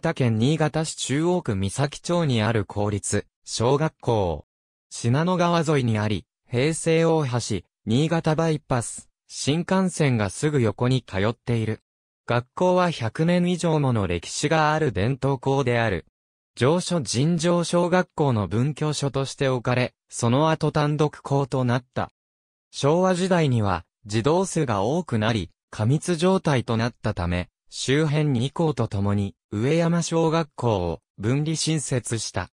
潟県新潟市中央区三崎町にある公立小学校。信濃川沿いにあり、平成大橋、新潟バイパス、新幹線がすぐ横に通っている。学校は100年以上もの歴史がある伝統校である。上書尋常小学校の文教所として置かれ、その後単独校となった。昭和時代には、児童数が多くなり、過密状態となったため、周辺2校とともに、上山小学校を分離新設した。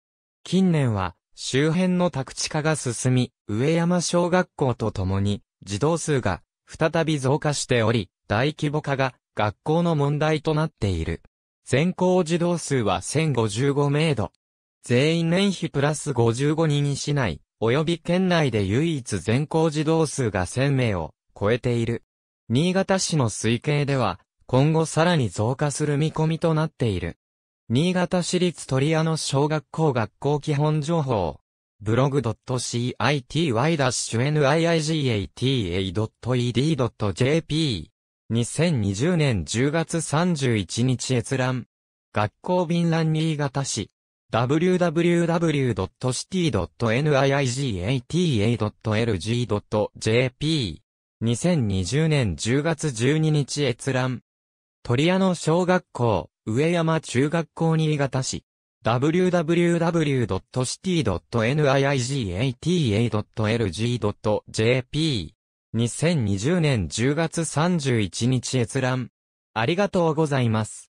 近年は、周辺の宅地化が進み、上山小学校とともに、児童数が再び増加しており、大規模化が学校の問題となっている。全校児童数は1055名度。全員年比プラス55人市内、及び県内で唯一全校児童数が1000名を超えている。新潟市の推計では、今後さらに増加する見込みとなっている。新潟市立鳥屋の小学校学校基本情報。ブログ .cy-niigata.ed.jp。2020年10月31日閲覧。学校便覧新潟市。www.city.niigata.lg.jp。2020年10月12日閲覧。鳥屋の小学校、上山中学校新潟市。www.city.niigata.lg.jp。2020年10月31日閲覧。ありがとうございます。